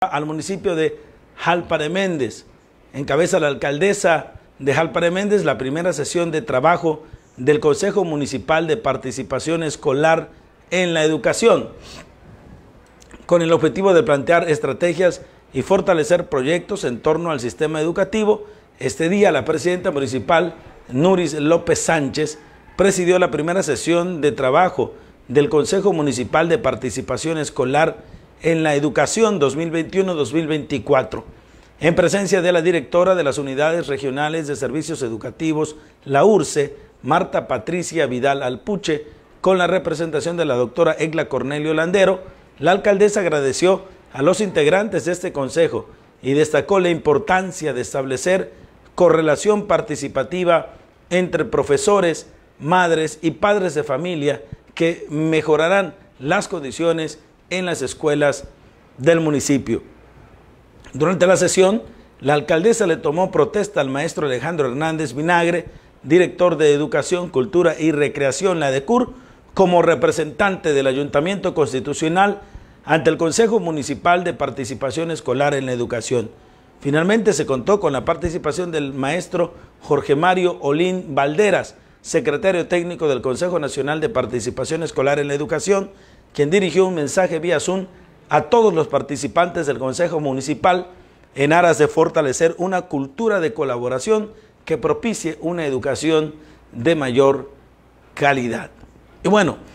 al municipio de Jalpare Méndez. Encabeza la alcaldesa de Jalpare Méndez la primera sesión de trabajo del Consejo Municipal de Participación Escolar en la Educación, con el objetivo de plantear estrategias y fortalecer proyectos en torno al sistema educativo. Este día la presidenta municipal, Nuris López Sánchez, presidió la primera sesión de trabajo del Consejo Municipal de Participación Escolar en la educación 2021-2024, en presencia de la directora de las Unidades Regionales de Servicios Educativos, la URCE, Marta Patricia Vidal Alpuche, con la representación de la doctora Egla Cornelio Landero, la alcaldesa agradeció a los integrantes de este consejo y destacó la importancia de establecer correlación participativa entre profesores, madres y padres de familia que mejorarán las condiciones en las escuelas del municipio. Durante la sesión, la alcaldesa le tomó protesta al maestro Alejandro Hernández Vinagre, director de Educación, Cultura y Recreación, la DECUR, como representante del Ayuntamiento Constitucional ante el Consejo Municipal de Participación Escolar en la Educación. Finalmente se contó con la participación del maestro Jorge Mario Olín Valderas, secretario técnico del Consejo Nacional de Participación Escolar en la Educación, quien dirigió un mensaje vía Zoom a todos los participantes del Consejo Municipal en aras de fortalecer una cultura de colaboración que propicie una educación de mayor calidad. Y bueno,